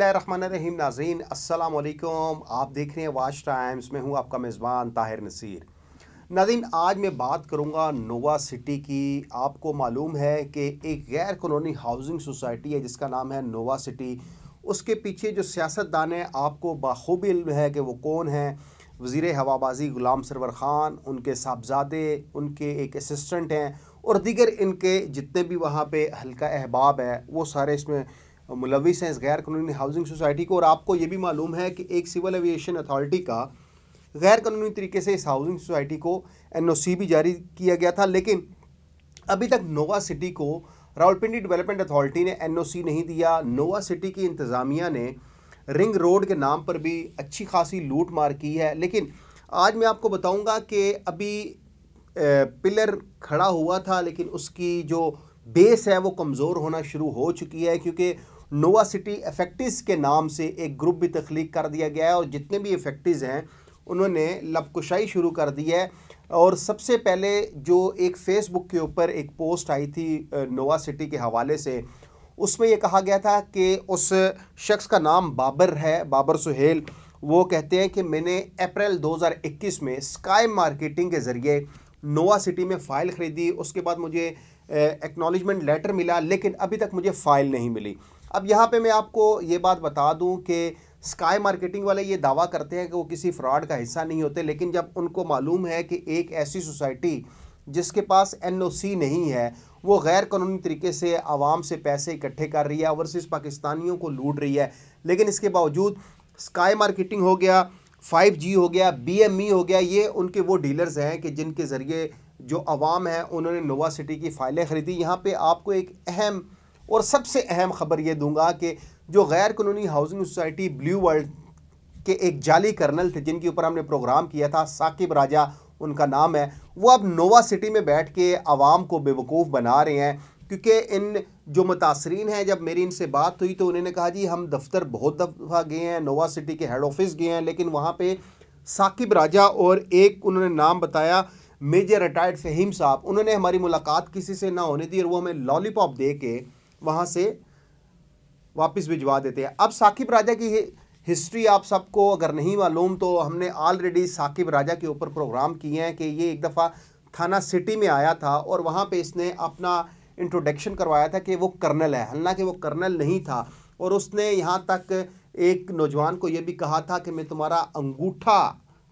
बसमीम नाजीन असलकुम आप देख रहे हैं वाच टाइम्स में हूँ आपका मेज़बान ताहिर नसीर नाजीन आज मैं बात करूँगा नोवा सिटी की आपको मालूम है कि एक गैर कानूनी हाउसिंग सोसाइटी है जिसका नाम है नोवा सिटी उसके पीछे जो सियासतदान है आपको बखूबी इल्म है कि वो कौन है वज़ी हवाबाजी ग़ुलाम सरवर ख़ान उनके साहबजादे उनके एक असिस्टेंट हैं और दीगर इनके जितने भी वहाँ पर हल्का अहबाब है वो सारे इसमें मुलविस हैं इस गैर कानूनी हाउसिंग सोसाइटी को और आपको ये भी मालूम है कि एक सिविल एविएशन अथॉरिटी का गैर कानूनी तरीके से इस हाउसिंग सोसाइटी को एन भी जारी किया गया था लेकिन अभी तक नोवा सिटी को रावलपिंडी डेवलपमेंट अथॉरिटी ने एन नहीं दिया नोवा सिटी की इंतज़ामिया ने रिंग रोड के नाम पर भी अच्छी खासी लूट मार की है लेकिन आज मैं आपको बताऊंगा कि अभी पिलर खड़ा हुआ था लेकिन उसकी जो बेस है वो कमज़ोर होना शुरू हो चुकी है क्योंकि नोवा सिटी एफेक्टिस के नाम से एक ग्रुप भी तख्लीक कर दिया गया है और जितने भी एफेक्टिस हैं उन्होंने लपकुशाई शुरू कर दी है और सबसे पहले जो एक फ़ेसबुक के ऊपर एक पोस्ट आई थी नोवा सिटी के हवाले से उसमें यह कहा गया था कि उस शख्स का नाम बाबर है बाबर सुहेल वो कहते हैं कि मैंने अप्रैल 2021 में स्काई मार्केटिंग के ज़रिए नोवा सिटी में फ़ाइल ख़रीदी उसके बाद मुझे एक्नॉलेजमेंट लेटर मिला लेकिन अभी तक मुझे फ़ाइल नहीं मिली अब यहाँ पे मैं आपको ये बात बता दूँ कि स्काई मार्केटिंग वाले ये दावा करते हैं कि वो किसी फ्रॉड का हिस्सा नहीं होते लेकिन जब उनको मालूम है कि एक ऐसी सोसाइटी जिसके पास एनओसी नहीं है वो गैर कानूनी तरीके से आवाम से पैसे इकट्ठे कर रही है ओवरसीज़ पाकिस्तानियों को लूट रही है लेकिन इसके बावजूद स्काई मार्केटिंग हो गया 5G हो गया ई e हो गया ये उनके वो डीलर्स हैं कि जिनके ज़रिए जो आवाम है उन्होंने नोवा सिटी की फ़ाइलें ख़रीदी यहाँ पर आपको एक अहम और सबसे अहम ख़बर ये दूंगा कि जो गैर कानूनी हाउसिंग सोसाइटी ब्लू वर्ल्ड के एक जाली कर्नल थे जिनके ऊपर हमने प्रोग्राम किया था साकिब राजा उनका नाम है वो अब नोवा सिटी में बैठ के आवाम को बेवकूफ़ बना रहे हैं क्योंकि इन जो मुतासरीन हैं जब मेरी इनसे बात हुई तो उन्होंने कहा जी हम दफ्तर बहुत दफ़ा गए हैं नोवा सिटी के हेड ऑफिस गए हैं लेकिन वहाँ पे साकिब राजा और एक उन्होंने नाम बताया मेजर रिटायर्ड फहीम साहब उन्होंने हमारी मुलाकात किसी से ना होने दी और वो हमें लॉलीपॉप दे के वहाँ से वापस भिजवा देते हैं अब साकिब राजा की हिस्ट्री आप सबको अगर नहीं मालूम तो हमने ऑलरेडी साकिब राजा के ऊपर प्रोग्राम किए हैं कि ये एक दफ़ा थाना सिटी में आया था और वहाँ पे इसने अपना इंट्रोडक्शन करवाया था कि वो कर्नल है हालांकि वो कर्नल नहीं था और उसने यहाँ तक एक नौजवान को ये भी कहा था कि मैं तुम्हारा अंगूठा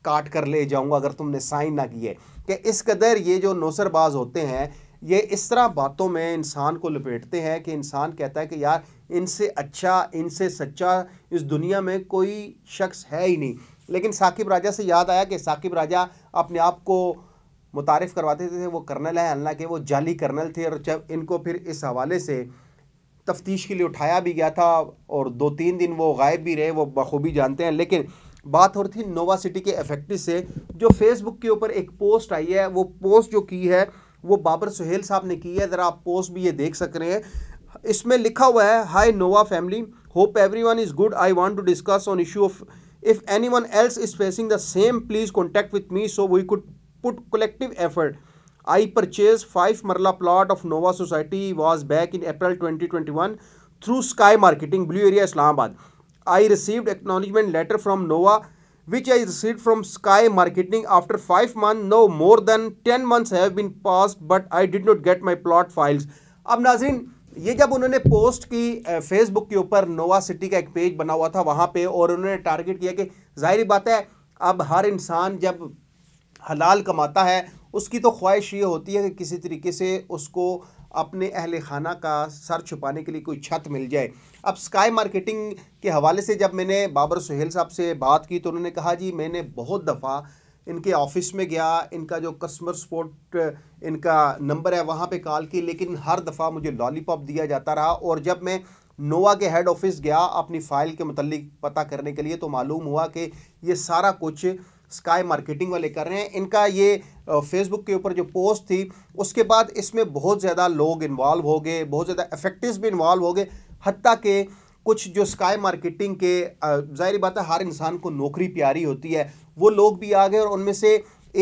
काट कर ले जाऊँगा अगर तुमने साइन ना किए कि इस कदर ये जो नौसरबाज होते हैं ये इस तरह बातों में इंसान को लपेटते हैं कि इंसान कहता है कि यार इनसे अच्छा इनसे सच्चा इस दुनिया में कोई शख्स है ही नहीं लेकिन साकिब राजा से याद आया कि साकिब राजा अपने आप को मुतारफ़ करवाते थे वो कर्नल है हालांकि वो जाली कर्नल थे और जब इनको फिर इस हवाले से तफ्तीश के लिए उठाया भी गया था और दो तीन दिन वो गायब भी रहे वो बखूबी जानते हैं लेकिन बात हो रही थी नोवा सिटी के एफेक्टिव से जो फेसबुक के ऊपर एक पोस्ट आई है वो पोस्ट जो की है वो बाबर सुहेल साहब ने की है ज़रा आप पोस्ट भी ये देख सक रहे हैं इसमें लिखा हुआ है hi Nova family hope every one is good I want to discuss on issue of if any one else is facing the same please contact with me so we could put collective effort I purchase five marla plot of Nova society was back in April twenty twenty one through Sky Marketing blue area Islamabad I received acknowledgement letter from Nova which I received from Sky Marketing after 5 month no more than 10 months have been passed but I did not get my plot files. अब नाजिन ये जब उन्होंने post की Facebook के ऊपर Nova City का एक page बना हुआ था वहाँ पे और उन्होंने टारगेट किया कि जाहिर बात है अब हर इंसान जब हलाल कमाता है उसकी तो ख्वाहिश ये होती है कि किसी तरीके से उसको अपने अहल खाना का सर छुपाने के लिए कोई छत मिल जाए अब स्काई मार्केटिंग के हवाले से जब मैंने बाबर सुहेल साहब से बात की तो उन्होंने कहा जी मैंने बहुत दफ़ा इनके ऑफिस में गया इनका जो कस्टमर सपोर्ट इनका नंबर है वहाँ पे कॉल की लेकिन हर दफ़ा मुझे लॉलीपॉप दिया जाता रहा और जब मैं नोवा के हेड ऑफिस गया अपनी फ़ाइल के मतलब पता करने के लिए तो मालूम हुआ कि ये सारा कुछ स्काई मार्केटिंग वाले कर रहे हैं इनका ये फेसबुक के ऊपर जो पोस्ट थी उसके बाद इसमें बहुत ज़्यादा लोग इन्वॉल्व हो गए बहुत ज़्यादा इफेक्टिव भी इन्वॉल्व हो गए हती के कुछ जो स्काई मार्केटिंग के जाहिर बात है हर इंसान को नौकरी प्यारी होती है वो लोग भी आ गए और उनमें से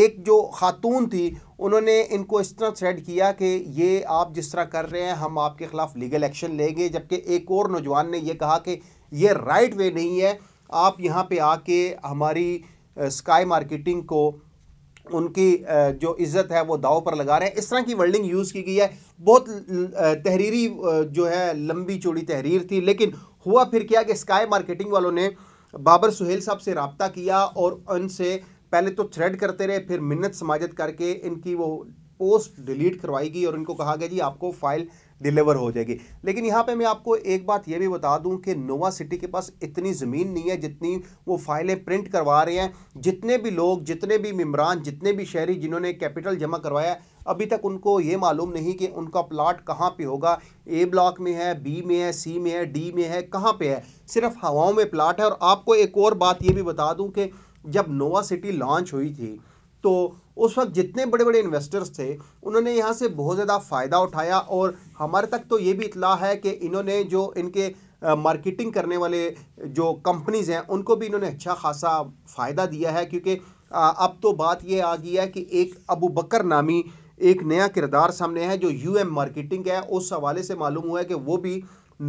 एक जो खातून थी उन्होंने इनको इस तरह थ्रेड किया कि ये आप जिस तरह कर रहे हैं हम आपके ख़िलाफ़ लीगल एक्शन लेंगे जबकि एक और नौजवान ने यह कहा कि ये राइट वे नहीं है आप यहाँ पे आके हमारी स्काई मार्केटिंग को उनकी जो इज़्ज़त है वो दाव पर लगा रहे हैं इस तरह की वर्डिंग यूज़ की गई है बहुत तहरीरी जो है लंबी चौड़ी तहरीर थी लेकिन हुआ फिर क्या कि स्काई मार्केटिंग वालों ने बाबर सुहेल साहब से रबता किया और उनसे पहले तो थ्रेड करते रहे फिर मिन्नत समाजत करके इनकी वो पोस्ट डिलीट करवाई गई और इनको कहा गया जी आपको फाइल डिलीवर हो जाएगी लेकिन यहाँ पे मैं आपको एक बात ये भी बता दूँ कि नोवा सिटी के पास इतनी ज़मीन नहीं है जितनी वो फाइलें प्रिंट करवा रहे हैं जितने भी लोग जितने भी मम्बरान जितने भी शहरी जिन्होंने कैपिटल जमा करवाया अभी तक उनको ये मालूम नहीं कि उनका प्लाट कहाँ पे होगा ए ब्लॉक में है बी में है सी में है डी में है कहाँ पे है सिर्फ हवाओं में प्लाट है और आपको एक और बात ये भी बता दूँ कि जब नोवा सिटी लॉन्च हुई थी तो उस वक्त जितने बड़े बड़े इन्वेस्टर्स थे उन्होंने यहाँ से बहुत ज़्यादा फ़ायदा उठाया और हमारे तक तो ये भी इतला है कि इन्होंने जो इनके मार्केटिंग करने वाले जो कंपनीज़ हैं उनको भी इन्होंने अच्छा खासा फ़ायदा दिया है क्योंकि अब तो बात ये आ गई है कि एक अबू बकर नामी एक नया किरदार सामने है जो यू एम मार्केटिंग है उस हवाले से मालूम हुआ है कि वो भी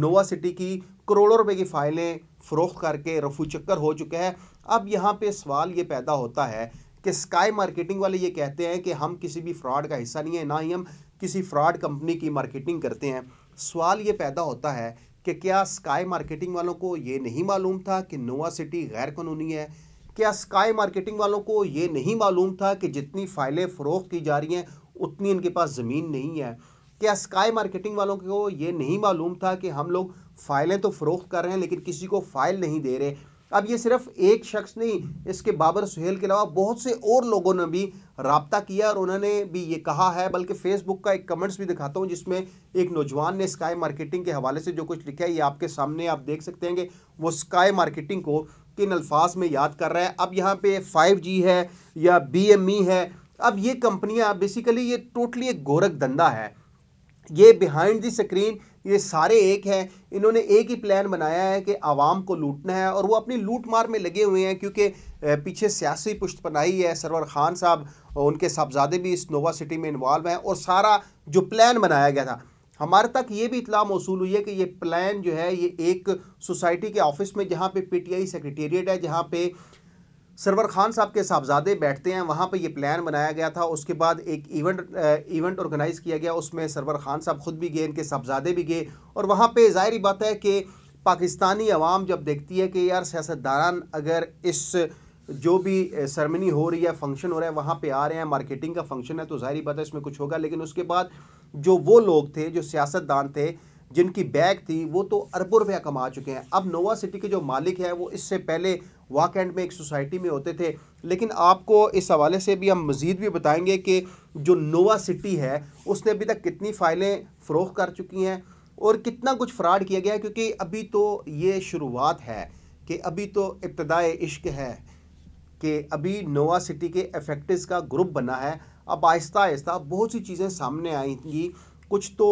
नोवा सिटी की करोड़ों रुपए की फ़ाइलें फ़रोख करके रफू चक्कर हो चुके हैं अब यहाँ पे सवाल ये पैदा होता है कि स्काई मार्केटिंग वाले ये कहते हैं कि हम किसी भी फ्रॉड का हिस्सा नहीं है ना ही हम किसी फ्रॉड कंपनी की मार्केटिंग करते हैं सवाल ये पैदा होता है कि क्या स्काई मार्केटिंग वालों को ये नहीं मालूम था कि नोवा सिटी गैर कानूनी है क्या स्काई मार्केटिंग वालों को ये नहीं मालूम था कि जितनी फ़ाइलें फ़रोख की जा रही हैं उतनी इनके पास ज़मीन नहीं है क्या स्काई मार्केटिंग वालों को ये नहीं मालूम था कि हम लोग फ़ाइलें तो फ़रोख्त कर रहे हैं लेकिन किसी को फ़ाइल नहीं दे रहे अब ये सिर्फ एक शख्स नहीं इसके बाबर सुहेल के अलावा बहुत से और लोगों ने भी रबता किया और उन्होंने भी ये कहा है बल्कि फेसबुक का एक कमेंट्स भी दिखाता हूँ जिसमें एक नौजवान ने स्काई मार्केटिंग के हवाले से जो कुछ लिखा है ये आपके सामने आप देख सकते हैं कि वो स्काई मार्केटिंग को किन अल्फाज में याद कर रहा है अब यहाँ पे फाइव है या बी e है अब ये कंपनियाँ बेसिकली ये टोटली एक गोरख धंधा है ये बिहाइंड दी स्क्रीन ये सारे एक हैं इन्होंने एक ही प्लान बनाया है कि आवाम को लूटना है और वो अपनी लूट मार में लगे हुए हैं क्योंकि पीछे सियासी पुश्त पनाही है सरवर खान साहब उनके साहबजादे भी इस नोवा सिटी में इन्वॉल्व हैं और सारा जो प्लान बनाया गया था हमारे तक ये भी इतला मौसू हुई है कि ये प्लान जो है ये एक सोसाइटी के ऑफिस में जहाँ पे पीटीआई सेक्रेटेरिएट है जहाँ पे सरवर खान साहब के साहबजादे बैठते हैं वहाँ पर यह प्लान बनाया गया था उसके बाद एक इवेंट इवेंट ऑर्गेनाइज़ किया गया उसमें सरवर खान साहब खुद भी गए इनके साहबजादे भी गए और वहाँ पर ज़ाहिर बात है कि पाकिस्तानी अवाम जब देखती है कि यार सियासतदान अगर इस जो भी सरमनी हो रही है फंक्शन हो रहा है वहाँ पे आ रहे हैं मार्केटिंग का फंक्शन है तो जाहिर बात है इसमें कुछ होगा लेकिन उसके बाद जो वो लोग थे जो सियासतदान थे जिनकी बैग थी वो तो अरबों रुपया कमा चुके हैं अब नोवा सिटी के जो मालिक है वो इससे पहले वाक एंड में एक सोसाइटी में होते थे लेकिन आपको इस हवाले से भी हम मज़ीद भी बताएंगे कि जो नोवा सिटी है उसने अभी तक कितनी फ़ाइलें फ़रोख कर चुकी हैं और कितना कुछ फ्रॉड किया गया है क्योंकि अभी तो ये शुरुआत है कि अभी तो इब्तदा इश्क है कि अभी नोवा सिटी के एफेक्टिस का ग्रुप बना है अब आहिस्ता आहिस्ता बहुत सी चीज़ें सामने आएंगी कुछ तो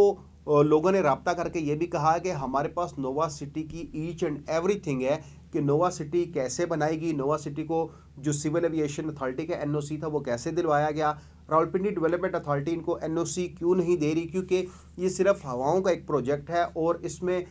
लोगों ने रबता करके ये भी कहा कि हमारे पास नोवा सिटी की ईच एंड एवरीथिंग है कि नोवा सिटी कैसे बनाएगी नोवा सिटी को जो सिविल एविएशन अथॉरिटी का एनओसी था वो कैसे दिलवाया गया रावलपिंडी डेवलपमेंट अथॉरिटी इनको एनओसी क्यों नहीं दे रही क्योंकि ये सिर्फ हवाओं का एक प्रोजेक्ट है और इसमें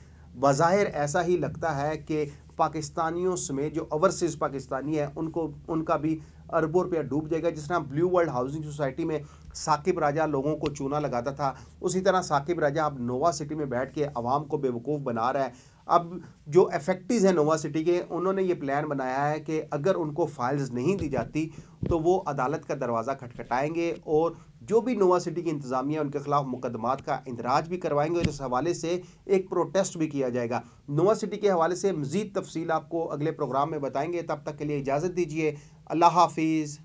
बाहिर ऐसा ही लगता है कि पाकिस्तानियों समेत जो ओवरसीज़ पाकिस्तानी है उनको उनका भी अरबों रुपया डूब जाएगा जिस तरह ब्लू वर्ल्ड हाउसिंग सोसाइटी में साकिब राजा लोगों को चूना लगाता था उसी तरह साकिब राजा अब नोवा सिटी में बैठ के आवाम को बेवकूफ़ बना रहा है अब जो अफेक्टिव हैं नोवा सिटी के उन्होंने ये प्लान बनाया है कि अगर उनको फाइल्स नहीं दी जाती तो वो अदालत का दरवाज़ा खटखटाएंगे और जो भी नोवा सिटी की इंतज़ामिया उनके ख़िलाफ़ मुकदमात का इंदराज भी करवाएंगे और इस हवाले से एक प्रोटेस्ट भी किया जाएगा नोवा सिटी के हवाले से मज़ीद तफसील आपको अगले प्रोग्राम में बताएंगे तब तक के लिए इजाज़त दीजिए अल्लाह हाफिज़